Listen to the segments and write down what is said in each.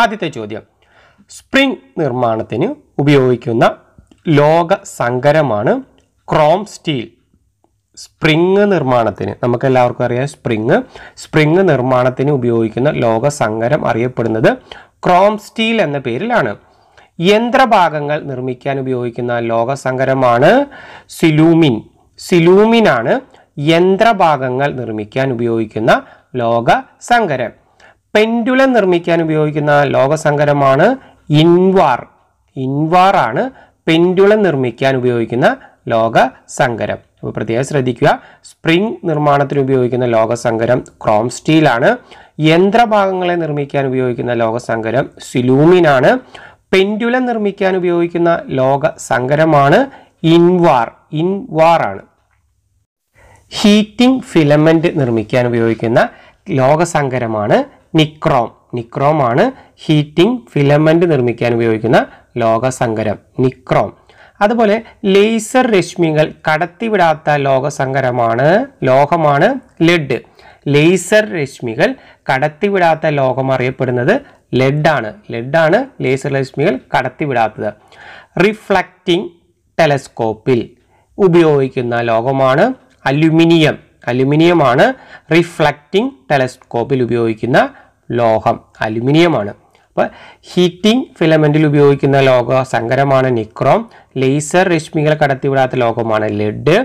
ആദ്യത്തെ ചോദ്യം സ്പ്രിംഗ് നിർമ്മാണത്തിന് ഉപയോഗിക്കുന്ന ലോക സങ്കരമാണ് ക്രോം സ്റ്റീൽ സ്പ്രിംഗ് നിർമ്മാണത്തിന് നമുക്ക് എല്ലാവർക്കും അറിയാം സ്പ്രിംഗ് സ്പ്രിംഗ് നിർമ്മാണത്തിന് ഉപയോഗിക്കുന്ന ലോക സങ്കരം അറിയപ്പെടുന്നത് ക്രോം സ്റ്റീൽ എന്ന പേരിലാണ് യന്ത്രഭാഗങ്ങൾ നിർമ്മിക്കാൻ ഉപയോഗിക്കുന്ന ലോക സങ്കരമാണ് സിലൂമിൻ സിലൂമിനാണ് യന്ത്രഭാഗങ്ങൾ നിർമ്മിക്കാൻ ഉപയോഗിക്കുന്ന ലോക സങ്കരം പെൻഡുലം നിർമ്മിക്കാൻ ഉപയോഗിക്കുന്ന ലോകസങ്കരമാണ് ഇൻവാർ ഇൻവാർ ആണ് പെൻഡുലം നിർമ്മിക്കാൻ ഉപയോഗിക്കുന്ന ലോഹസങ്കരം അപ്പോൾ പ്രത്യേകം ശ്രദ്ധിക്കുക സ്പ്രിംഗ് നിർമ്മാണത്തിന് ഉപയോഗിക്കുന്ന ലോകസങ്കരം ക്രോം സ്റ്റീലാണ് യന്ത്രഭാഗങ്ങളെ നിർമ്മിക്കാൻ ഉപയോഗിക്കുന്ന സിലൂമിൻ ആണ് പെൻഡുലം നിർമ്മിക്കാൻ ഉപയോഗിക്കുന്ന ലോക സങ്കരമാണ് ഇൻവാർ ഇൻവാർ ആണ് ഹീറ്റിംഗ് ഫിലമെൻ്റ് നിർമ്മിക്കാൻ ഉപയോഗിക്കുന്ന ലോകസങ്കരമാണ് നിക്രോം നിക്രോം ആണ് ഹീറ്റിംഗ് ഫിലമെൻ്റ് നിർമ്മിക്കാൻ ഉപയോഗിക്കുന്ന ലോകസങ്കരം നിക്രോം അതുപോലെ ലേസർ രശ്മികൾ കടത്തിവിടാത്ത ലോകസങ്കരമാണ് ലോഹമാണ് ലെഡ് ലേസർ രശ്മികൾ കടത്തിവിടാത്ത ലോഹം അറിയപ്പെടുന്നത് ലെഡാണ് ലെഡാണ് ലേസർ രശ്മികൾ കടത്തിവിടാത്തത് റിഫ്ലക്റ്റിംഗ് ടെലസ്കോപ്പിൽ ഉപയോഗിക്കുന്ന ലോഹമാണ് അലുമിനിയം അലുമിനിയമാണ് റിഫ്ലക്റ്റിംഗ് ടെലസ്കോപ്പിൽ ഉപയോഗിക്കുന്ന ലോഹം അലുമിനിയമാണ് അപ്പോൾ ഹീറ്റിംഗ് ഫിലമെൻറ്റിൽ ഉപയോഗിക്കുന്ന ലോഹ സങ്കരമാണ് നിക്രോം ലേസർ രശ്മികൾ കടത്തിവിടാത്ത ലോഹമാണ് ലെഡ്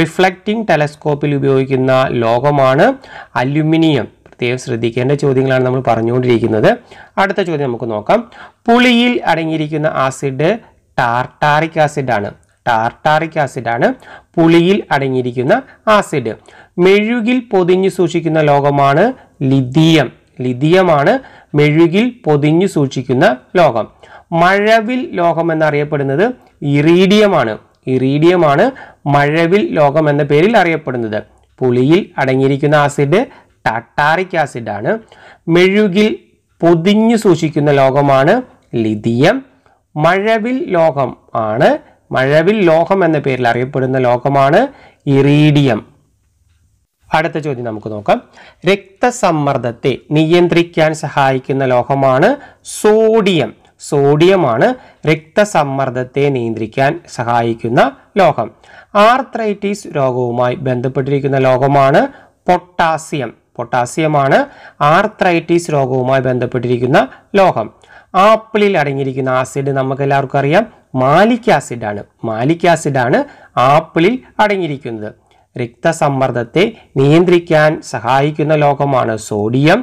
റിഫ്ലക്റ്റിംഗ് ടെലസ്കോപ്പിൽ ഉപയോഗിക്കുന്ന ലോഹമാണ് അലുമിനിയം പ്രത്യേകം ശ്രദ്ധിക്കേണ്ട ചോദ്യങ്ങളാണ് നമ്മൾ പറഞ്ഞുകൊണ്ടിരിക്കുന്നത് അടുത്ത ചോദ്യം നമുക്ക് നോക്കാം പുളിയിൽ അടങ്ങിയിരിക്കുന്ന ആസിഡ് ടാർട്ടാറിക് ആസിഡാണ് ടാർട്ടാറിക് ആസിഡാണ് പുളിയിൽ അടങ്ങിയിരിക്കുന്ന ആസിഡ് മെഴുകിൽ പൊതിഞ്ഞു സൂക്ഷിക്കുന്ന ലോകമാണ് ലിഥിയം ലിഥിയമാണ് മെഴുകിൽ പൊതിഞ്ഞു സൂക്ഷിക്കുന്ന ലോഹം മഴവിൽ ലോഹം എന്നറിയപ്പെടുന്നത് ഇറീഡിയമാണ് ഇറീഡിയമാണ് മഴവിൽ ലോഹം എന്ന പേരിൽ അറിയപ്പെടുന്നത് പുളിയിൽ അടങ്ങിയിരിക്കുന്ന ആസിഡ് ടാറ്റാറിക് ആസിഡാണ് മെഴുകിൽ പൊതിഞ്ഞു സൂക്ഷിക്കുന്ന ലോഹമാണ് ലിഥിയം മഴവിൽ ലോഹം ആണ് മഴവിൽ ലോഹം എന്ന പേരിൽ അറിയപ്പെടുന്ന ലോഹമാണ് ഇറീഡിയം അടുത്ത ചോദ്യം നമുക്ക് നോക്കാം രക്തസമ്മർദ്ദത്തെ നിയന്ത്രിക്കാൻ സഹായിക്കുന്ന ലോഹമാണ് സോഡിയം സോഡിയമാണ് രക്തസമ്മർദ്ദത്തെ നിയന്ത്രിക്കാൻ സഹായിക്കുന്ന ലോഹം ആർത്രൈറ്റിസ് രോഗവുമായി ബന്ധപ്പെട്ടിരിക്കുന്ന ലോഹമാണ് പൊട്ടാസ്യം പൊട്ടാസ്യമാണ് ആർത്രൈറ്റിസ് രോഗവുമായി ബന്ധപ്പെട്ടിരിക്കുന്ന ലോഹം ആപ്പിളിൽ അടങ്ങിയിരിക്കുന്ന ആസിഡ് നമുക്ക് എല്ലാവർക്കും അറിയാം മാലിക് ആസിഡാണ് മാലിക് ആസിഡാണ് ആപ്പിളിൽ അടങ്ങിയിരിക്കുന്നത് രക്തസമ്മർദ്ദത്തെ നിയന്ത്രിക്കാൻ സഹായിക്കുന്ന ലോഹമാണ് സോഡിയം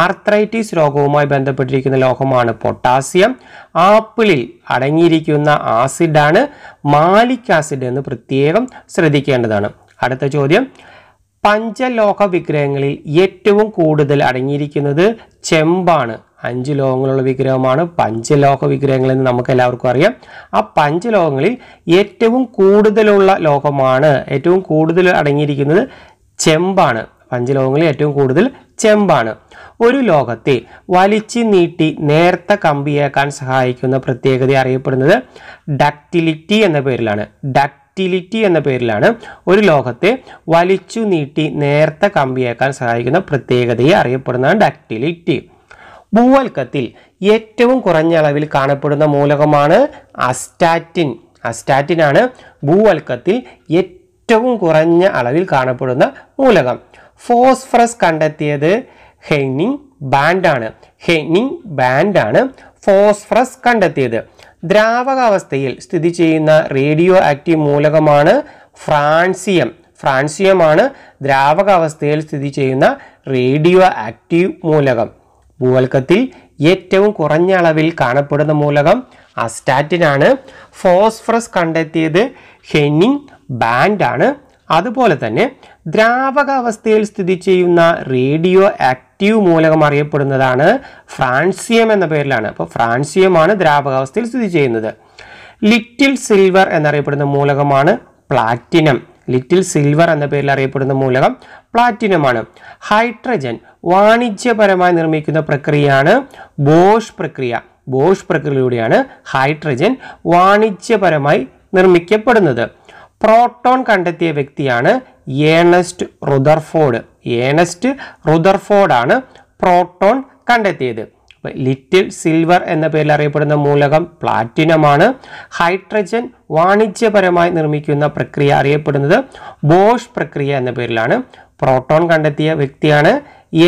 ആർത്രൈറ്റിസ് രോഗവുമായി ബന്ധപ്പെട്ടിരിക്കുന്ന ലോഹമാണ് പൊട്ടാസ്യം ആപ്പിളിൽ അടങ്ങിയിരിക്കുന്ന ആസിഡാണ് മാലിക് ആസിഡ് എന്ന് പ്രത്യേകം ശ്രദ്ധിക്കേണ്ടതാണ് അടുത്ത ചോദ്യം പഞ്ചലോഹ വിഗ്രഹങ്ങളിൽ ഏറ്റവും കൂടുതൽ അടങ്ങിയിരിക്കുന്നത് ചെമ്പാണ് അഞ്ച് ലോകങ്ങളുള്ള വിഗ്രഹമാണ് പഞ്ചലോഹ വിഗ്രഹങ്ങൾ എന്ന് നമുക്ക് എല്ലാവർക്കും അറിയാം ആ പഞ്ചലോഹങ്ങളിൽ ഏറ്റവും കൂടുതലുള്ള ലോകമാണ് ഏറ്റവും കൂടുതൽ അടങ്ങിയിരിക്കുന്നത് ചെമ്പാണ് പഞ്ചലോഹങ്ങളിൽ ഏറ്റവും കൂടുതൽ ചെമ്പാണ് ഒരു ലോകത്തെ വലിച്ചു നീട്ടി നേർത്ത കമ്പിയാക്കാൻ സഹായിക്കുന്ന പ്രത്യേകത അറിയപ്പെടുന്നത് ഡക്റ്റിലിറ്റി എന്ന പേരിലാണ് ഡക്ട് ഡക്റ്റിലിറ്റി എന്ന പേരിലാണ് ഒരു ലോഹത്തെ വലിച്ചു നീട്ടി നേർത്ത കമ്പിയാക്കാൻ സഹായിക്കുന്ന പ്രത്യേകതയെ അറിയപ്പെടുന്നതാണ് ഡക്റ്റിലിറ്റി ഭൂവൽക്കത്തിൽ ഏറ്റവും കുറഞ്ഞ അളവിൽ കാണപ്പെടുന്ന മൂലകമാണ് അസ്റ്റാറ്റിൻ അസ്റ്റാറ്റിനാണ് ഭൂവൽക്കത്തിൽ ഏറ്റവും കുറഞ്ഞ അളവിൽ കാണപ്പെടുന്ന മൂലകം ഫോസ്ഫറസ് കണ്ടെത്തിയത് ഹെയ്നിങ് ബാൻഡാണ് ഹെയ്നിങ് ബാൻഡാണ് ഫോസ്ഫറസ് കണ്ടെത്തിയത് ദ്രാവകാവസ്ഥയിൽ സ്ഥിതി ചെയ്യുന്ന റേഡിയോ ആക്റ്റീവ് മൂലകമാണ് ഫ്രാൻസിയം ഫ്രാൻസിയമാണ് ദ്രാവകാവസ്ഥയിൽ സ്ഥിതി ചെയ്യുന്ന റേഡിയോ ആക്റ്റീവ് മൂലകം ഭൂവൽക്കത്തിൽ ഏറ്റവും കുറഞ്ഞ അളവിൽ കാണപ്പെടുന്ന മൂലകം അസ്റ്റാറ്റിനാണ് ഫോസ്ഫറസ് കണ്ടെത്തിയത് ഹെന്നിങ് ബാൻഡാണ് അതുപോലെ തന്നെ ദ്രാവകാവസ്ഥയിൽ സ്ഥിതി ചെയ്യുന്ന റേഡിയോ ആക്റ്റീവ് ആക്റ്റീവ് മൂലകം അറിയപ്പെടുന്നതാണ് ഫ്രാൻസിയം എന്ന പേരിലാണ് അപ്പോൾ ഫ്രാൻസിയമാണ് ദ്രാവകാവസ്ഥയിൽ സ്ഥിതി ചെയ്യുന്നത് ലിറ്റിൽ സിൽവർ എന്നറിയപ്പെടുന്ന മൂലകമാണ് പ്ലാറ്റിനം ലിറ്റിൽ സിൽവർ എന്ന പേരിൽ അറിയപ്പെടുന്ന മൂലകം പ്ലാറ്റിനമാണ് ഹൈഡ്രജൻ വാണിജ്യപരമായി നിർമ്മിക്കുന്ന പ്രക്രിയയാണ് ബോഷ് പ്രക്രിയ ബോഷ് പ്രക്രിയയിലൂടെയാണ് ഹൈഡ്രജൻ വാണിജ്യപരമായി നിർമ്മിക്കപ്പെടുന്നത് പ്രോട്ടോൺ കണ്ടെത്തിയ വ്യക്തിയാണ് ഏണസ്റ്റ് റുദർഫോർഡ് ഏണസ്റ്റ് റുദർഫോർഡാണ് പ്രോട്ടോൺ കണ്ടെത്തിയത് ലിറ്റിൽ സിൽവർ എന്ന പേരിൽ അറിയപ്പെടുന്ന മൂലകം പ്ലാറ്റിനമാണ് ഹൈഡ്രജൻ വാണിജ്യപരമായി നിർമ്മിക്കുന്ന പ്രക്രിയ അറിയപ്പെടുന്നത് ബോഷ് പ്രക്രിയ എന്ന പേരിലാണ് പ്രോട്ടോൺ കണ്ടെത്തിയ വ്യക്തിയാണ്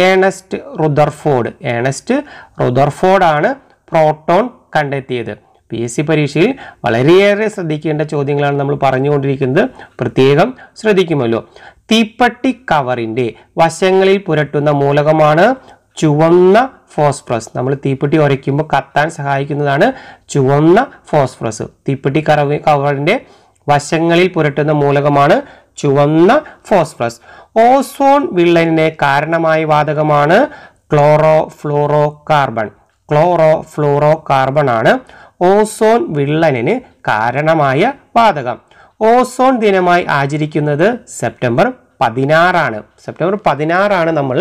ഏണസ്റ്റ് റുദർഫോർഡ് ഏണസ്റ്റ് റുദർഫോർഡാണ് പ്രോട്ടോൺ കണ്ടെത്തിയത് പി എസ് സി പരീക്ഷയിൽ വളരെയേറെ ശ്രദ്ധിക്കേണ്ട ചോദ്യങ്ങളാണ് നമ്മൾ പറഞ്ഞുകൊണ്ടിരിക്കുന്നത് പ്രത്യേകം ശ്രദ്ധിക്കുമല്ലോ തീപ്പട്ടി കവറിൻ്റെ വശങ്ങളിൽ പുരട്ടുന്ന മൂലകമാണ് ചുവന്ന ഫോസ്ഫറസ് നമ്മൾ തീപ്പെട്ടി ഉരയ്ക്കുമ്പോൾ കത്താൻ സഹായിക്കുന്നതാണ് ചുവന്ന ഫോസ്ഫറസ് തീപ്പെട്ടി കറവ് കവറിൻ്റെ വശങ്ങളിൽ പുരട്ടുന്ന മൂലകമാണ് ചുവന്ന ഫോസ്ഫറസ് ഓസോൺ വിള്ളലിനെ കാരണമായ വാതകമാണ് chlorofluorocarbon chlorofluorocarbon ആണ് ഓസോൺ വിള്ളലിന് കാരണമായ വാതകം ഓസോൺ ദിനമായി ആചരിക്കുന്നത് സെപ്റ്റംബർ പതിനാറാണ് സെപ്റ്റംബർ പതിനാറാണ് നമ്മൾ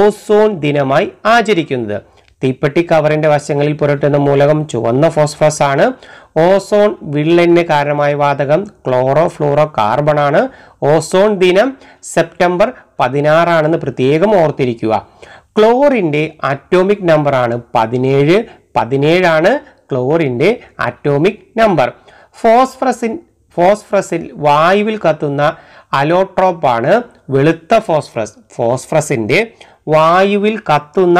ഓസോൺ ദിനമായി ആചരിക്കുന്നത് തീപ്പെട്ടി കവറിൻ്റെ വശങ്ങളിൽ പുരട്ടുന്ന മൂലകം ചുവന്ന ഫോസ്ഫറസ് ആണ് ഓസോൺ വിള്ളലിന് കാരണമായ വാതകം ക്ലോറോ ഫ്ലോറോ കാർബൺ ആണ് ഓസോൺ ദിനം സെപ്റ്റംബർ പതിനാറാണെന്ന് പ്രത്യേകം ഓർത്തിരിക്കുക ക്ലോറിൻ്റെ അറ്റോമിക് നമ്പറാണ് പതിനേഴ് പതിനേഴാണ് ക്ലോറിൻ്റെ അറ്റോമിക് നമ്പർ ഫോസ്ഫറസിൻ ഫോസ്ഫറസിൽ വായുവിൽ കത്തുന്ന അലോട്രോപ്പാണ് വെളുത്ത ഫോസ്ഫറസ് ഫോസ്ഫറസിൻ്റെ വായുവിൽ കത്തുന്ന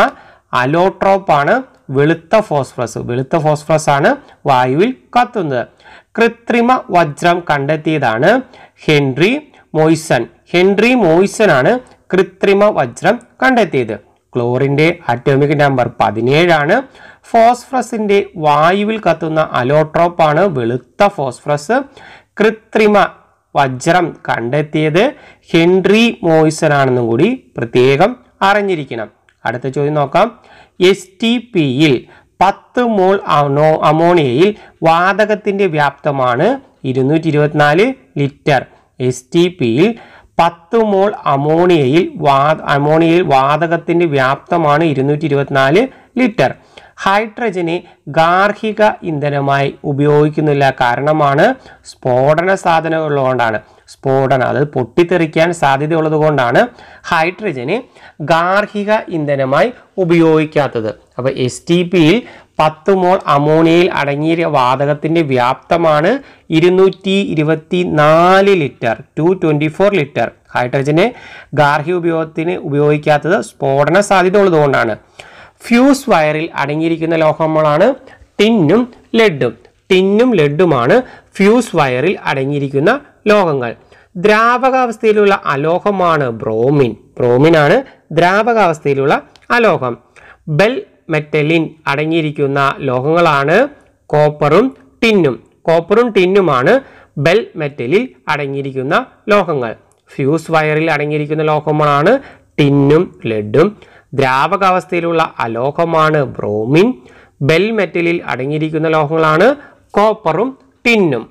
അലോട്രോപ്പാണ് വെളുത്ത ഫോസ്ഫറസ് വെളുത്ത ഫോസ്ഫറസ് ആണ് വായുവിൽ കത്തുന്നത് കൃത്രിമ വജ്രം കണ്ടെത്തിയതാണ് ഹെൻറി മോയ്സൺ ഹെൻറി മോയ്സൺ ആണ് കൃത്രിമ വജ്രം കണ്ടെത്തിയത് ക്ലോറിൻ്റെ ആറ്റോമിക് നമ്പർ പതിനേഴാണ് ഫോസ്ഫറസിൻ്റെ വായുവിൽ കത്തുന്ന അലോട്രോപ്പാണ് വെളുത്ത ഫോസ്ഫറസ് കൃത്രിമ വജ്രം കണ്ടെത്തിയത് ഹെൻറി മോയ്സൺ ആണെന്നും കൂടി പ്രത്യേകം അറിഞ്ഞിരിക്കണം അടുത്ത ചോദ്യം നോക്കാം എസ് ടി പിയിൽ പത്ത് മോൾ അമോ അമോണിയയിൽ വാതകത്തിൻ്റെ വ്യാപ്തമാണ് ഇരുന്നൂറ്റി ഇരുപത്തിനാല് ലിറ്റർ എസ് ടി പിയിൽ പത്ത് മോൾ അമോണിയയിൽ വാ അമോണിയയിൽ വാതകത്തിൻ്റെ വ്യാപ്തമാണ് ഇരുന്നൂറ്റി ഇരുപത്തിനാല് ലിറ്റർ ഹൈഡ്രജനെ ഗാർഹിക ഇന്ധനമായി ഉപയോഗിക്കുന്നില്ല കാരണമാണ് സ്ഫോടന സാധനമുള്ളതുകൊണ്ടാണ് സ്ഫോടനം അത് പൊട്ടിത്തെറിക്കാൻ സാധ്യതയുള്ളത് കൊണ്ടാണ് ഹൈഡ്രജനെ ഗാർഹിക ഇന്ധനമായി ഉപയോഗിക്കാത്തത് അപ്പോൾ എസ് ടി പിയിൽ പത്ത് മോൾ അമോണിയയിൽ അടങ്ങിയ വാതകത്തിൻ്റെ വ്യാപ്തമാണ് ഇരുന്നൂറ്റി ഇരുപത്തി നാല് litre two twenty four litre ഹൈഡ്രജന് ഗാർഹിക ഉപയോഗത്തിന് ഉപയോഗിക്കാത്തത് സ്ഫോടന സാധ്യത ഉള്ളതുകൊണ്ടാണ് ഫ്യൂസ് വയറിൽ അടങ്ങിയിരിക്കുന്ന ലോഹങ്ങളാണ് ടിന്നും ലെഡും ടിന്നും ലെഡുമാണ് ഫ്യൂസ് വയറിൽ അടങ്ങിയിരിക്കുന്ന ലോഹങ്ങൾ ദ്രാവകാവസ്ഥയിലുള്ള അലോഹമാണ് ബ്രോമിൻ ബ്രോമിനാണ് ദ്രാവകാവസ്ഥയിലുള്ള അലോഹം ബെൽ മെറ്റലിൻ അടങ്ങിയിരിക്കുന്ന ലോഹങ്ങളാണ് കോപ്പറും ടിന്നും കോപ്പറും ടിന്നുമാണ് ബെൽ മെറ്റലിൽ അടങ്ങിയിരിക്കുന്ന ലോഹങ്ങൾ ഫ്യൂസ് വയറിൽ അടങ്ങിയിരിക്കുന്ന ലോഹങ്ങളാണ് ടിന്നും ലെഡും ദ്രാവകാവസ്ഥയിലുള്ള അലോഹമാണ് ബ്രോമിൻ ബെൽ മെറ്റലിൽ അടങ്ങിയിരിക്കുന്ന ലോഹങ്ങളാണ് കോപ്പറും ടിന്നും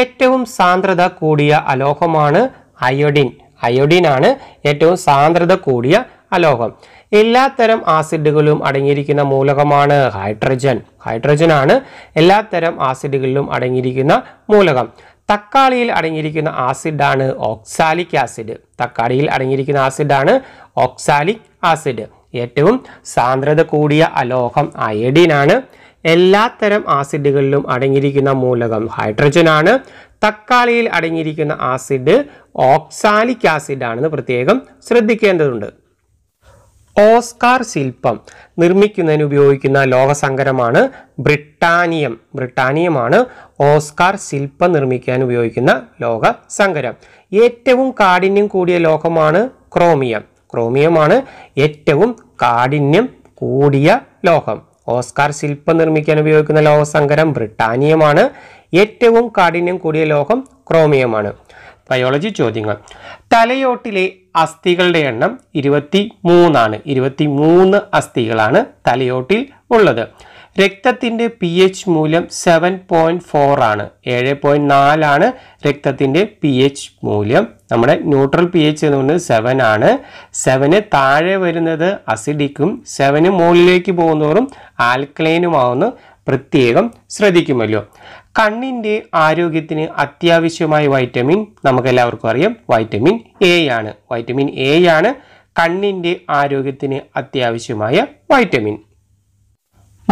ഏറ്റവും സാന്ദ്രത കൂടിയ അലോഹമാണ് അയോഡിൻ അയോഡിനാണ് ഏറ്റവും സാന്ദ്രത കൂടിയ അലോഹം എല്ലാത്തരം ആസിഡുകളും അടങ്ങിയിരിക്കുന്ന മൂലകമാണ് ഹൈഡ്രജൻ ഹൈഡ്രജനാണ് എല്ലാത്തരം ആസിഡുകളിലും അടങ്ങിയിരിക്കുന്ന മൂലകം തക്കാളിയിൽ അടങ്ങിയിരിക്കുന്ന ആസിഡാണ് ഓക്സാലിക് ആസിഡ് തക്കാളിയിൽ അടങ്ങിയിരിക്കുന്ന ആസിഡാണ് ഓക്സാലിക് ആസിഡ് ഏറ്റവും സാന്ദ്രത കൂടിയ അലോഹം അയഡിനാണ് എല്ലാത്തരം ആസിഡുകളിലും അടങ്ങിയിരിക്കുന്ന മൂലകം ഹൈഡ്രജനാണ് തക്കാളിയിൽ അടങ്ങിയിരിക്കുന്ന ആസിഡ് ഓക്സാലിക് ആസിഡ് ആണെന്ന് പ്രത്യേകം ശ്രദ്ധിക്കേണ്ടതുണ്ട് ഓസ്കാർ ശില്പം നിർമ്മിക്കുന്നതിന് ഉപയോഗിക്കുന്ന ലോഹസങ്കരമാണ് ബ്രിട്ടാനിയം ബ്രിട്ടാനിയമാണ് ഓസ്കാർ ശില്പം നിർമ്മിക്കാൻ ഉപയോഗിക്കുന്ന ലോഹസങ്കരം ഏറ്റവും കാഠിന്യം കൂടിയ ലോഹമാണ് ക്രോമിയം ക്രോമിയമാണ് ഏറ്റവും കാഠിന്യം കൂടിയ ലോഹം ഓസ്കാർ ശില്പം നിർമ്മിക്കാൻ ഉപയോഗിക്കുന്ന ലോഹസങ്കരം ബ്രിട്ടാനിയമാണ് ഏറ്റവും കാഠിന്യം കൂടിയ ലോഹം ക്രോമിയമാണ് ബയോളജി ചോദ്യങ്ങൾ തലയോട്ടിലെ അസ്ഥികളുടെ എണ്ണം ഇരുപത്തി മൂന്നാണ് ഇരുപത്തി മൂന്ന് അസ്ഥികളാണ് തലയോട്ടിൽ ഉള്ളത് രക്തത്തിൻ്റെ പി എച്ച് മൂല്യം സെവൻ പോയിൻറ്റ് ഫോർ ആണ് ഏഴ് പോയിൻറ്റ് നാലാണ് രക്തത്തിൻ്റെ പി എച്ച് മൂല്യം നമ്മുടെ ന്യൂട്രൽ പി എച്ച് എന്ന് പറയുന്നത് സെവൻ ആണ് സെവന് താഴെ വരുന്നത് അസിഡിക്കും സെവന് മുകളിലേക്ക് പോകുന്നവരും ആൽക്ലൈനുമാവുന്നു പ്രത്യേകം ശ്രദ്ധിക്കുമല്ലോ കണ്ണിൻ്റെ ആരോഗ്യത്തിന് അത്യാവശ്യമായ വൈറ്റമിൻ നമുക്കെല്ലാവർക്കും അറിയാം വൈറ്റമിൻ എ ആണ് വൈറ്റമിൻ എ ആണ് കണ്ണിൻ്റെ ആരോഗ്യത്തിന് അത്യാവശ്യമായ വൈറ്റമിൻ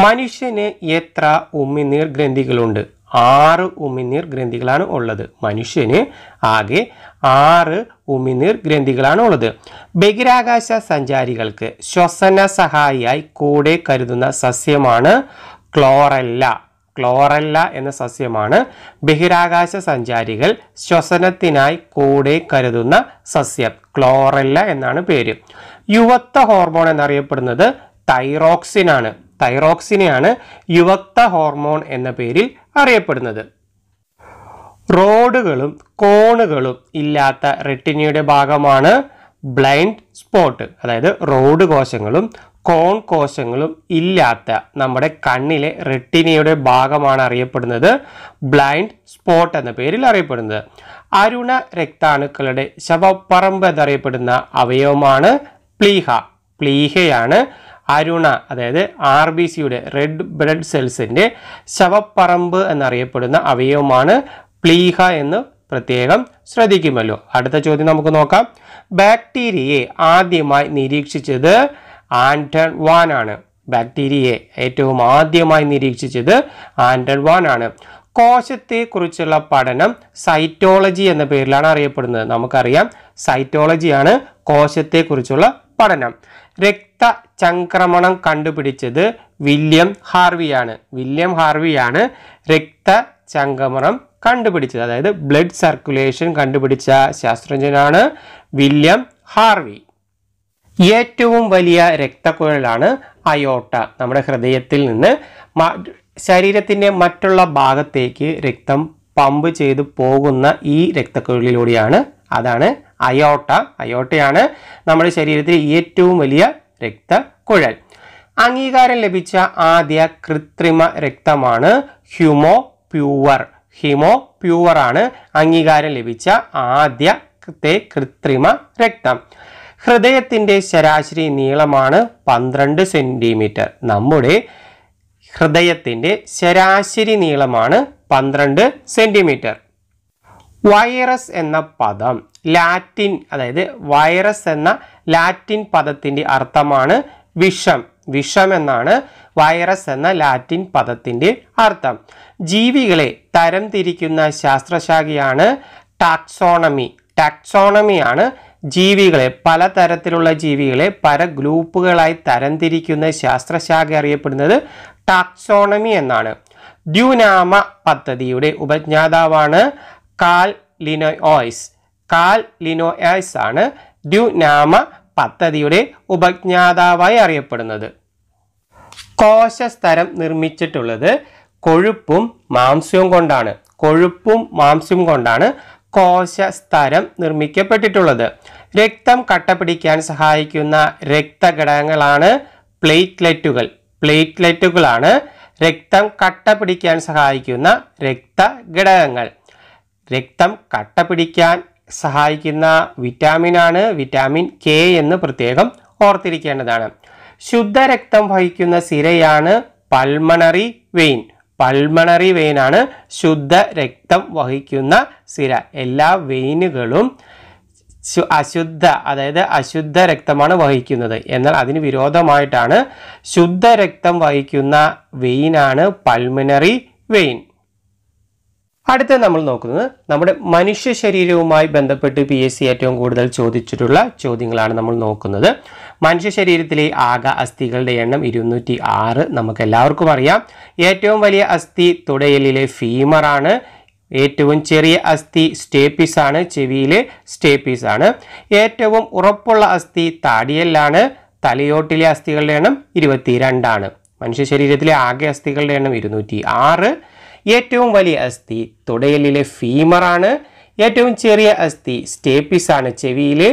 മനുഷ്യന് എത്ര ഉമിനീർ ഗ്രന്ഥികളുണ്ട് ആറ് ഉമിനീർ ഗ്രന്ഥികളാണ് ഉള്ളത് മനുഷ്യന് ആകെ ആറ് ഉമിനീർ ഗ്രന്ഥികളാണ് ഉള്ളത് ബഹിരാകാശ സഞ്ചാരികൾക്ക് ശ്വസന സഹായിയായി കൂടെ കരുതുന്ന സസ്യമാണ് ക്ലോറല്ല ക്ലോറല്ല എന്ന സസ്യമാണ് ബഹിരാകാശ സഞ്ചാരികൾ ശ്വസനത്തിനായി കൂടെ കരുതുന്ന സസ്യം ക്ലോറല്ല എന്നാണ് പേര് യുവത്വ ഹോർമോൺ എന്നറിയപ്പെടുന്നത് ആണ് തൈറോക്സിനെയാണ് യുവത്വ ഹോർമോൺ എന്ന പേരിൽ അറിയപ്പെടുന്നത് റോഡുകളും കോണുകളും ഇല്ലാത്ത റെട്ടിനിയുടെ ഭാഗമാണ് ബ്ലൈൻഡ് സ്പോട്ട് അതായത് റോഡ് കോശങ്ങളും കോൺ കോശങ്ങളും ഇല്ലാത്ത നമ്മുടെ കണ്ണിലെ റെട്ടിനയുടെ ഭാഗമാണ് അറിയപ്പെടുന്നത് ബ്ലൈൻഡ് സ്പോട്ട് എന്ന പേരിൽ അറിയപ്പെടുന്നത് അരുണ രക്താണുക്കളുടെ ശവപ്പറമ്പ് എന്നറിയപ്പെടുന്ന അവയവമാണ് പ്ലീഹ പ്ലീഹയാണ് അരുണ അതായത് ആർ ബി സിയുടെ റെഡ് ബ്ലഡ് സെൽസിൻ്റെ ശവപ്പറമ്പ് എന്നറിയപ്പെടുന്ന അവയവമാണ് പ്ലീഹ എന്ന് പ്രത്യേകം ശ്രദ്ധിക്കുമല്ലോ അടുത്ത ചോദ്യം നമുക്ക് നോക്കാം ബാക്ടീരിയയെ ആദ്യമായി നിരീക്ഷിച്ചത് ആൻഡൺ വാൻ ആണ് ബാക്ടീരിയയെ ഏറ്റവും ആദ്യമായി നിരീക്ഷിച്ചത് ആൻഡൺ വാൻ ആണ് കോശത്തെക്കുറിച്ചുള്ള പഠനം സൈറ്റോളജി എന്ന പേരിലാണ് അറിയപ്പെടുന്നത് നമുക്കറിയാം സൈറ്റോളജിയാണ് കോശത്തെക്കുറിച്ചുള്ള പഠനം രക്തചംക്രമണം കണ്ടുപിടിച്ചത് വില്യം ഹാർവിയാണ് വില്യം ഹാർവിയാണ് രക്തചംക്രമണം കണ്ടുപിടിച്ചത് അതായത് ബ്ലഡ് സർക്കുലേഷൻ കണ്ടുപിടിച്ച ശാസ്ത്രജ്ഞനാണ് വില്യം ഹാർവി ഏറ്റവും വലിയ രക്തക്കുഴലാണ് അയോട്ട നമ്മുടെ ഹൃദയത്തിൽ നിന്ന് ശരീരത്തിൻ്റെ മറ്റുള്ള ഭാഗത്തേക്ക് രക്തം പമ്പ് ചെയ്ത് പോകുന്ന ഈ രക്തക്കുഴലിലൂടെയാണ് അതാണ് അയോട്ട അയോട്ടയാണ് നമ്മുടെ ശരീരത്തിലെ ഏറ്റവും വലിയ രക്തക്കുഴൽ അംഗീകാരം ലഭിച്ച ആദ്യ കൃത്രിമ രക്തമാണ് ഹ്യൂമോ പ്യൂവർ ഹിമോ പ്യൂവറാണ് അംഗീകാരം ലഭിച്ച ആദ്യത്തെ കൃത്രിമ രക്തം ഹൃദയത്തിൻ്റെ ശരാശരി നീളമാണ് പന്ത്രണ്ട് സെൻറ്റിമീറ്റർ നമ്മുടെ ഹൃദയത്തിൻ്റെ ശരാശരി നീളമാണ് പന്ത്രണ്ട് സെൻറ്റിമീറ്റർ വൈറസ് എന്ന പദം ലാറ്റിൻ അതായത് വൈറസ് എന്ന ലാറ്റിൻ പദത്തിൻ്റെ അർത്ഥമാണ് വിഷം വിഷം എന്നാണ് വൈറസ് എന്ന ലാറ്റിൻ പദത്തിൻ്റെ അർത്ഥം ജീവികളെ തരംതിരിക്കുന്ന ശാസ്ത്രശാഖയാണ് ടാക്സോണമി ടാക്സോണമിയാണ് ജീവികളെ പലതരത്തിലുള്ള ജീവികളെ പല ഗ്രൂപ്പുകളായി തരംതിരിക്കുന്ന ശാസ്ത്രശാഖ അറിയപ്പെടുന്നത് ടാക്സോണമി എന്നാണ് ഡ്യൂനാമ പദ്ധതിയുടെ ഉപജ്ഞാതാവാണ് കാൽ ലിനോയ്സ് കാൽ ലിനോയ്സ് ആണ് ഡ്യൂനാമ പദ്ധതിയുടെ ഉപജ്ഞാതാവായി അറിയപ്പെടുന്നത് കോശസ്തരം നിർമ്മിച്ചിട്ടുള്ളത് കൊഴുപ്പും മാംസ്യവും കൊണ്ടാണ് കൊഴുപ്പും മാംസ്യവും കൊണ്ടാണ് കോശ സ്തരം നിർമ്മിക്കപ്പെട്ടിട്ടുള്ളത് രക്തം കട്ടപിടിക്കാൻ സഹായിക്കുന്ന രക്തഘടകങ്ങളാണ് പ്ലേറ്റ്ലെറ്റുകൾ പ്ലേറ്റ്ലെറ്റുകളാണ് രക്തം കട്ട പിടിക്കാൻ സഹായിക്കുന്ന രക്തഘടകങ്ങൾ രക്തം കട്ട പിടിക്കാൻ സഹായിക്കുന്ന വിറ്റാമിനാണ് വിറ്റാമിൻ കെ എന്ന് പ്രത്യേകം ഓർത്തിരിക്കേണ്ടതാണ് ശുദ്ധരക്തം വഹിക്കുന്ന സിരയാണ് പൾമണറി വെയിൻ പൾമണറി വെയിനാണ് ശുദ്ധ രക്തം വഹിക്കുന്ന സിര എല്ലാ വെയിനുകളും അശുദ്ധ അതായത് അശുദ്ധ രക്തമാണ് വഹിക്കുന്നത് എന്നാൽ അതിന് വിരോധമായിട്ടാണ് ശുദ്ധ രക്തം വഹിക്കുന്ന വെയിനാണ് പൾമിനറി വെയിൻ അടുത്ത നമ്മൾ നോക്കുന്നത് നമ്മുടെ മനുഷ്യ ശരീരവുമായി ബന്ധപ്പെട്ട് പി എസ് സി ഏറ്റവും കൂടുതൽ ചോദിച്ചിട്ടുള്ള ചോദ്യങ്ങളാണ് നമ്മൾ നോക്കുന്നത് മനുഷ്യ ശരീരത്തിലെ ആകെ അസ്ഥികളുടെ എണ്ണം ഇരുന്നൂറ്റി ആറ് നമുക്ക് എല്ലാവർക്കും അറിയാം ഏറ്റവും വലിയ അസ്ഥി തുടയലിലെ ഫീമറാണ് ഏറ്റവും ചെറിയ അസ്ഥി സ്റ്റേപ്പീസ് ആണ് ചെവിയിലെ സ്റ്റേപ്പീസ് ആണ് ഏറ്റവും ഉറപ്പുള്ള അസ്ഥി താടിയല്ലാണ് തലയോട്ടിലെ അസ്ഥികളുടെ എണ്ണം ഇരുപത്തിരണ്ടാണ് മനുഷ്യ ശരീരത്തിലെ ആകെ അസ്ഥികളുടെ എണ്ണം ഇരുന്നൂറ്റി ആറ് ഏറ്റവും വലിയ അസ്ഥി തുടയലിലെ ഫീമറാണ് ഏറ്റവും ചെറിയ അസ്ഥി സ്റ്റേപ്പീസ് ആണ് ചെവിയിലെ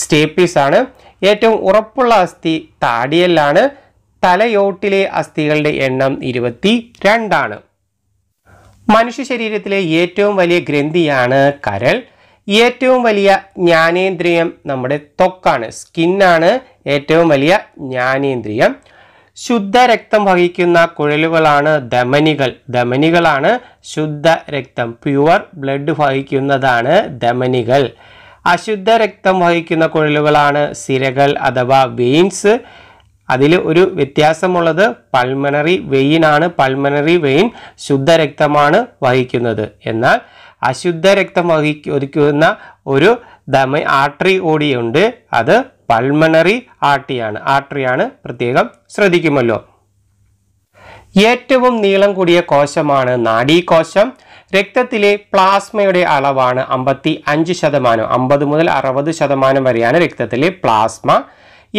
സ്റ്റേപ്പീസ് ആണ് ഏറ്റവും ഉറപ്പുള്ള അസ്ഥി താടിയല്ലാണ് തലയോട്ടിലെ അസ്ഥികളുടെ എണ്ണം ഇരുപത്തി രണ്ടാണ് മനുഷ്യ ശരീരത്തിലെ ഏറ്റവും വലിയ ഗ്രന്ഥിയാണ് കരൾ ഏറ്റവും വലിയ ജ്ഞാനേന്ദ്രിയം നമ്മുടെ തൊക്കാണ് സ്കിന്നാണ് ഏറ്റവും വലിയ ജ്ഞാനേന്ദ്രിയം ശുദ്ധ രക്തം വഹിക്കുന്ന കുഴലുകളാണ് ധമനികൾ ധമനികളാണ് ശുദ്ധ രക്തം പ്യുവർ ബ്ലഡ് വഹിക്കുന്നതാണ് ധമനികൾ അശുദ്ധ രക്തം വഹിക്കുന്ന കുഴലുകളാണ് സിരകൾ അഥവാ വെയിൻസ് അതിൽ ഒരു വ്യത്യാസമുള്ളത് പൾമനറി വെയിൻ ആണ് പൾമനറി വെയിൻ ശുദ്ധരക്തമാണ് വഹിക്കുന്നത് എന്നാൽ അശുദ്ധ രക്തം വഹിക്കുന്ന ഒരു ദമ ആർട്ടറി ഓടിയുണ്ട് അത് പൾമനറി ആർട്ടിയാണ് ആർട്ടറിയാണ് പ്രത്യേകം ശ്രദ്ധിക്കുമല്ലോ ഏറ്റവും നീളം കൂടിയ കോശമാണ് നാഡീകോശം രക്തത്തിലെ പ്ലാസ്മയുടെ അളവാണ് അമ്പത്തി അഞ്ച് ശതമാനം അമ്പത് മുതൽ അറുപത് ശതമാനം വരെയാണ് രക്തത്തിലെ പ്ലാസ്മ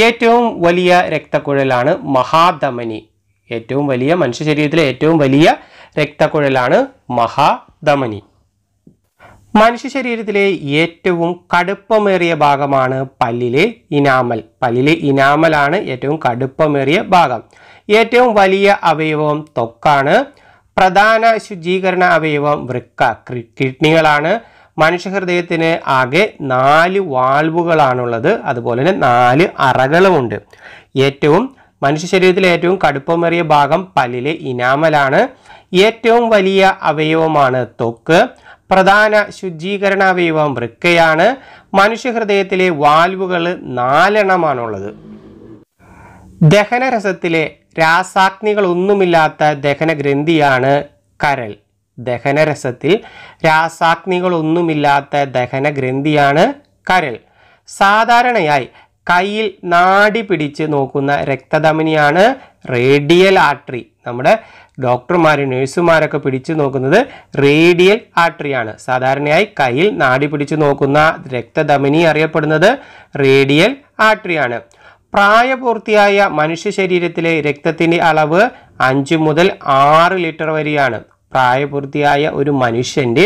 ഏറ്റവും വലിയ രക്തക്കുഴലാണ് മഹാധമനി ഏറ്റവും വലിയ മനുഷ്യ ശരീരത്തിലെ ഏറ്റവും വലിയ രക്തക്കുഴലാണ് മഹാധമനി മനുഷ്യ ശരീരത്തിലെ ഏറ്റവും കടുപ്പമേറിയ ഭാഗമാണ് പല്ലിലെ ഇനാമൽ പല്ലിലെ ഇനാമലാണ് ഏറ്റവും കടുപ്പമേറിയ ഭാഗം ഏറ്റവും വലിയ അവയവം തൊക്കാണ് പ്രധാന ശുചീകരണ അവയവം വൃക്ക കിഡ്നികളാണ് മനുഷ്യഹൃദയത്തിന് ആകെ നാല് വാൾവുകളാണുള്ളത് അതുപോലെ തന്നെ നാല് അറകളുമുണ്ട് ഏറ്റവും മനുഷ്യ ശരീരത്തിലെ ഏറ്റവും കടുപ്പമേറിയ ഭാഗം പല്ലിലെ ഇനാമലാണ് ഏറ്റവും വലിയ അവയവമാണ് തൊക്ക് പ്രധാന ശുചീകരണ അവയവം വൃക്കയാണ് മനുഷ്യഹൃദയത്തിലെ വാൽവുകൾ നാലെണ്ണമാണുള്ളത് ദഹനരസത്തിലെ രാസാഗ്നികളൊന്നുമില്ലാത്ത ദഹനഗ്രന്ഥിയാണ് കരൾ ദഹനരസത്തിൽ രാസാഗ്നികളൊന്നുമില്ലാത്ത ദഹനഗ്രന്ഥിയാണ് കരൾ സാധാരണയായി കയ്യിൽ നാടി പിടിച്ച് നോക്കുന്ന രക്തധമനിയാണ് റേഡിയൽ ആർട്ടറി നമ്മുടെ ഡോക്ടർമാർ നഴ്സുമാരൊക്കെ പിടിച്ചു നോക്കുന്നത് റേഡിയൽ ആർട്ടറിയാണ് സാധാരണയായി കയ്യിൽ നാടി പിടിച്ച് നോക്കുന്ന രക്തധമനി അറിയപ്പെടുന്നത് റേഡിയൽ ആർട്ടറിയാണ് പ്രായപൂർത്തിയായ മനുഷ്യ ശരീരത്തിലെ രക്തത്തിൻ്റെ അളവ് അഞ്ച് മുതൽ ആറ് ലിറ്റർ വരെയാണ് പ്രായപൂർത്തിയായ ഒരു മനുഷ്യൻ്റെ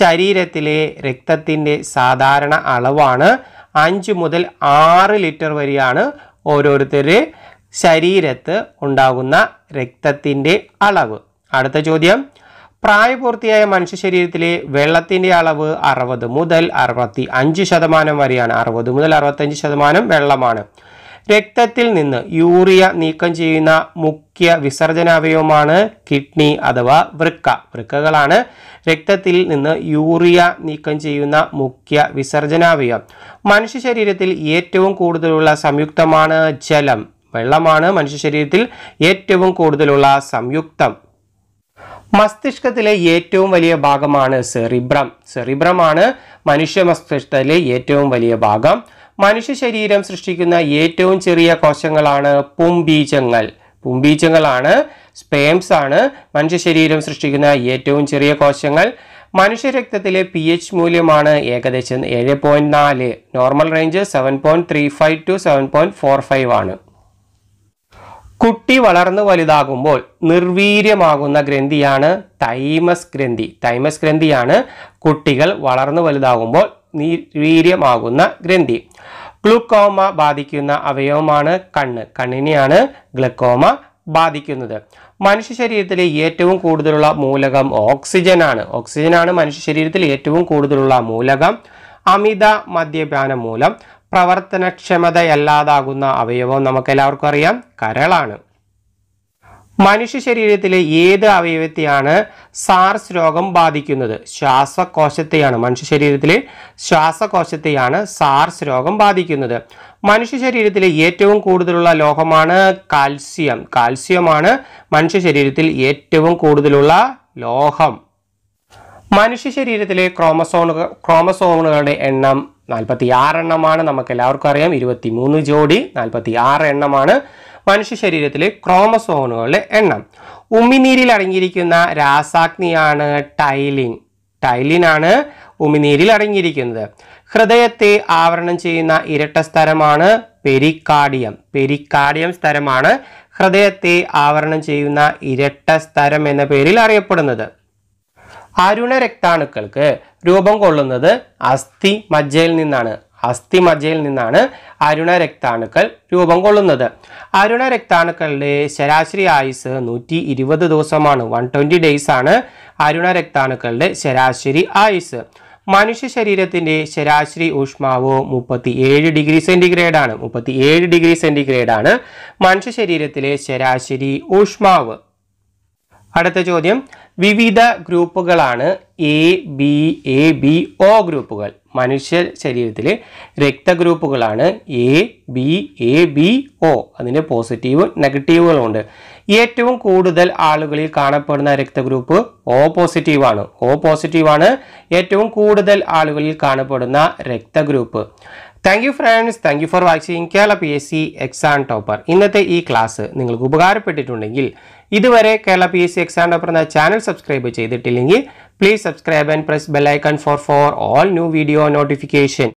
ശരീരത്തിലെ രക്തത്തിൻ്റെ സാധാരണ അളവാണ് അഞ്ച് മുതൽ ആറ് ലിറ്റർ വരെയാണ് ഓരോരുത്തരുടെ ശരീരത്ത് ഉണ്ടാകുന്ന രക്തത്തിൻ്റെ അളവ് അടുത്ത ചോദ്യം പ്രായപൂർത്തിയായ മനുഷ്യ ശരീരത്തിലെ വെള്ളത്തിൻ്റെ അളവ് അറുപത് മുതൽ അറുപത്തി അഞ്ച് ശതമാനം വരെയാണ് അറുപത് മുതൽ അറുപത്തഞ്ച് ശതമാനം വെള്ളമാണ് രക്തത്തിൽ നിന്ന് യൂറിയ നീക്കം ചെയ്യുന്ന മുഖ്യ അവയവമാണ് കിഡ്നി അഥവാ വൃക്ക വൃക്കകളാണ് രക്തത്തിൽ നിന്ന് യൂറിയ നീക്കം ചെയ്യുന്ന മുഖ്യ വിസർജനാവയവം മനുഷ്യ ശരീരത്തിൽ ഏറ്റവും കൂടുതലുള്ള സംയുക്തമാണ് ജലം വെള്ളമാണ് മനുഷ്യ ശരീരത്തിൽ ഏറ്റവും കൂടുതലുള്ള സംയുക്തം മസ്തിഷ്കത്തിലെ ഏറ്റവും വലിയ ഭാഗമാണ് സെറിബ്രം സെറിബ്രമാണ് മനുഷ്യ മസ്തിഷ്കത്തിലെ ഏറ്റവും വലിയ ഭാഗം മനുഷ്യ ശരീരം സൃഷ്ടിക്കുന്ന ഏറ്റവും ചെറിയ കോശങ്ങളാണ് പുംബീജങ്ങൾ പുംബീജങ്ങളാണ് സ്പേംസ് ആണ് മനുഷ്യ ശരീരം സൃഷ്ടിക്കുന്ന ഏറ്റവും ചെറിയ കോശങ്ങൾ മനുഷ്യരക്തത്തിലെ പി എച്ച് മൂല്യമാണ് ഏകദേശം ഏഴ് പോയിന്റ് നാല് normal range seven point three five to seven point four five ആണ് കുട്ടി വളർന്നു വലുതാകുമ്പോൾ നിർവീര്യമാകുന്ന ഗ്രന്ഥിയാണ് തൈമസ് ഗ്രന്ഥി തൈമസ് ഗ്രന്ഥിയാണ് കുട്ടികൾ വളർന്നു വലുതാകുമ്പോൾ നിർവീര്യമാകുന്ന ഗ്രന്ഥി ഗ്ലൂക്കോമ ബാധിക്കുന്ന അവയവമാണ് കണ്ണ് കണ്ണിനെയാണ് ഗ്ലക്കോമ ബാധിക്കുന്നത് മനുഷ്യ ശരീരത്തിലെ ഏറ്റവും കൂടുതലുള്ള മൂലകം ഓക്സിജനാണ് ഓക്സിജനാണ് മനുഷ്യ ശരീരത്തിൽ ഏറ്റവും കൂടുതലുള്ള മൂലകം അമിത മദ്യപാനം മൂലം പ്രവർത്തനക്ഷമതയല്ലാതാകുന്ന അവയവം നമുക്കെല്ലാവർക്കും അറിയാം കരളാണ് മനുഷ്യ ശരീരത്തിലെ ഏത് അവയവത്തെയാണ് സാർസ് രോഗം ബാധിക്കുന്നത് ശ്വാസകോശത്തെയാണ് മനുഷ്യ ശരീരത്തിലെ ശ്വാസകോശത്തെയാണ് സാർസ് രോഗം ബാധിക്കുന്നത് മനുഷ്യ ശരീരത്തിലെ ഏറ്റവും കൂടുതലുള്ള ലോഹമാണ് കാൽസ്യം കാൽസ്യമാണ് മനുഷ്യ ശരീരത്തിൽ ഏറ്റവും കൂടുതലുള്ള ലോഹം മനുഷ്യ ശരീരത്തിലെ ക്രോമസോണുകൾ ക്രോമസോണുകളുടെ എണ്ണം നാൽപ്പത്തി ആറ് എണ്ണമാണ് നമുക്ക് എല്ലാവർക്കും അറിയാം ഇരുപത്തി മൂന്ന് ജോഡി നാൽപ്പത്തി ആറ് എണ്ണമാണ് മനുഷ്യ ശരീരത്തിലെ ക്രോമസോണുകളുടെ എണ്ണം ഉമിനീരിൽ അടങ്ങിയിരിക്കുന്ന രാസാഗ്നിയാണ് ടൈലിൻ ടൈലിനാണ് ഉമിനീരിൽ അടങ്ങിയിരിക്കുന്നത് ഹൃദയത്തെ ആവരണം ചെയ്യുന്ന ഇരട്ട സ്ഥലമാണ് പെരിക്കാർഡിയം പെരിക്കാർഡിയം സ്ഥലമാണ് ഹൃദയത്തെ ആവരണം ചെയ്യുന്ന ഇരട്ട സ്ഥലം എന്ന പേരിൽ അറിയപ്പെടുന്നത് രക്താണുക്കൾക്ക് രൂപം കൊള്ളുന്നത് അസ്ഥി മജ്ജയിൽ നിന്നാണ് അസ്ഥിമജ്ജയിൽ നിന്നാണ് അരുണ രക്താണുക്കൾ രൂപം കൊള്ളുന്നത് അരുണ രക്താണുക്കളുടെ ശരാശരി ആയുസ് നൂറ്റി ഇരുപത് ദിവസമാണ് വൺ ട്വൻറ്റി ഡേയ്സ് ആണ് അരുണ രക്താണുക്കളുടെ ശരാശരി ആയുസ് മനുഷ്യ ശരീരത്തിൻ്റെ ശരാശരി ഊഷ്മാവ് മുപ്പത്തി ഏഴ് ഡിഗ്രി സെൻറ്റിഗ്രേഡാണ് മുപ്പത്തി ഏഴ് ഡിഗ്രി സെൻറ്റിഗ്രേഡാണ് മനുഷ്യ ശരീരത്തിലെ ശരാശരി ഊഷ്മാവ് അടുത്ത ചോദ്യം വിവിധ ഗ്രൂപ്പുകളാണ് A B A B O ഗ്രൂപ്പുകൾ മനുഷ്യ ശരീരത്തിൽ രക്തഗ്രൂപ്പുകളാണ് A B A B O അതിൻ്റെ പോസിറ്റീവും ഉണ്ട് ഏറ്റവും കൂടുതൽ ആളുകളിൽ കാണപ്പെടുന്ന രക്തഗ്രൂപ്പ് ഒ പോസിറ്റീവാണ് ഒ പോസിറ്റീവാണ് ഏറ്റവും കൂടുതൽ ആളുകളിൽ കാണപ്പെടുന്ന രക്തഗ്രൂപ്പ് thank you friends thank you for watching Kerala P S C exam topper ഇന്നത്തെ ഈ ക്ലാസ് നിങ്ങൾക്ക് ഉപകാരപ്പെട്ടിട്ടുണ്ടെങ്കിൽ ഇതുവരെ Kerala P S C exam topper എന്ന ചാനൽ സബ്സ്ക്രൈബ് ചെയ്തിട്ടില്ലെങ്കിൽ please subscribe and press bell icon for for all new video notification